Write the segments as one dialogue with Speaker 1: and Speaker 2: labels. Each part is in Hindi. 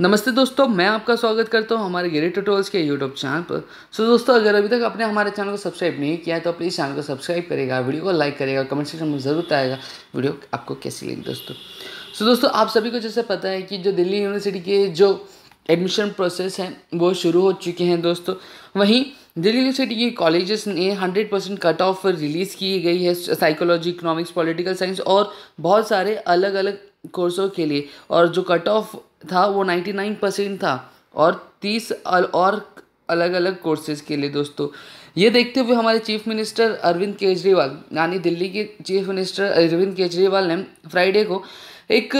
Speaker 1: नमस्ते दोस्तों मैं आपका स्वागत करता हूं हमारे गिरी टूटोल्स के यूट्यूब चैनल पर सो दोस्तों अगर अभी तक आपने हमारे चैनल को सब्सक्राइब नहीं किया है तो प्लीज़ चैनल को सब्सक्राइब करेगा वीडियो को लाइक करेगा कमेंट सेक्शन में ज़रूर आएगा वीडियो आपको कैसी लगी दोस्तों सो दोस्तों आप सभी को जैसे पता है कि जो दिल्ली यूनिवर्सिटी के जो एडमिशन प्रोसेस हैं वो शुरू हो चुके हैं दोस्तों वहीं दिल्ली यूनिवर्सिटी के कॉलेजेस ने 100 परसेंट कट ऑफ रिलीज़ की गई है साइकोलॉजी इकोनॉमिक्स पॉलिटिकल साइंस और बहुत सारे अलग अलग कोर्सों के लिए और जो कट ऑफ था वो नाइन्टी नाइन परसेंट था और तीस और अलग अलग कोर्सेज के लिए दोस्तों ये देखते हुए हमारे चीफ मिनिस्टर अरविंद केजरीवाल यानी दिल्ली के चीफ मिनिस्टर अरविंद केजरीवाल ने फ्राइडे को एक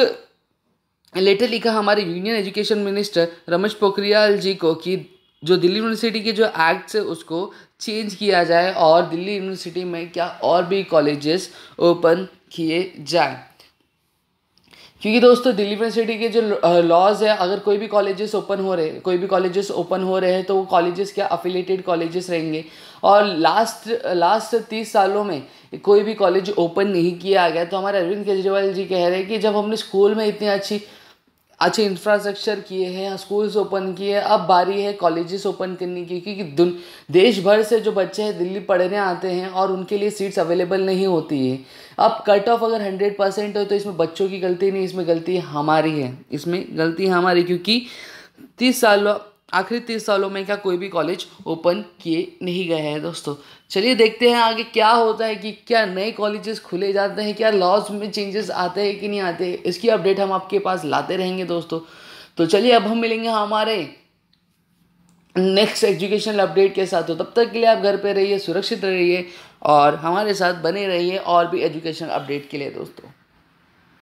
Speaker 1: लेटर लिखा हमारे union education minister Ramesh Pokhriyal ji को कि जो दिल्ली यूनिवर्सिटी के जो एक्ट है उसको चेंज किया जाए और दिल्ली यूनिवर्सिटी में क्या और भी कॉलेजेस ओपन किए जाए क्योंकि दोस्तों दिल्ली यूनिवर्सिटी के जो लॉज है अगर कोई भी कॉलेजेस ओपन हो रहे कोई भी कॉलेजेस ओपन हो रहे हैं तो वो कॉलेजेस क्या अफिलेटेड कॉलेजेस रहेंगे और लास्ट लास्ट तीस सालों में कोई भी कॉलेज ओपन नहीं किया गया तो हमारे अरविंद केजरीवाल जी कह रहे हैं कि जब हमने स्कूल में इतनी अच्छी अच्छे इंफ्रास्ट्रक्चर किए हैं स्कूल्स ओपन किए हैं अब बारी है कॉलेजेस ओपन करने की क्योंकि देश भर से जो बच्चे हैं दिल्ली पढ़ने आते हैं और उनके लिए सीट्स अवेलेबल नहीं होती है अब कट ऑफ अगर हंड्रेड परसेंट हो तो इसमें बच्चों की गलती नहीं इसमें गलती हमारी है इसमें गलती हमारी क्योंकि तीस साल आखिरी तीस सालों में क्या कोई भी कॉलेज ओपन किए नहीं गए हैं दोस्तों चलिए देखते हैं आगे क्या होता है कि क्या नए कॉलेजेस खुले जाते हैं क्या लॉज में चेंजेस आते हैं कि नहीं आते इसकी अपडेट हम आपके पास लाते रहेंगे दोस्तों तो चलिए अब हम मिलेंगे हमारे नेक्स्ट एजुकेशनल अपडेट के साथ तो तब तक के लिए आप घर पर रहिए सुरक्षित रहिए और हमारे साथ बने रहिए और भी एजुकेशन अपडेट के लिए दोस्तों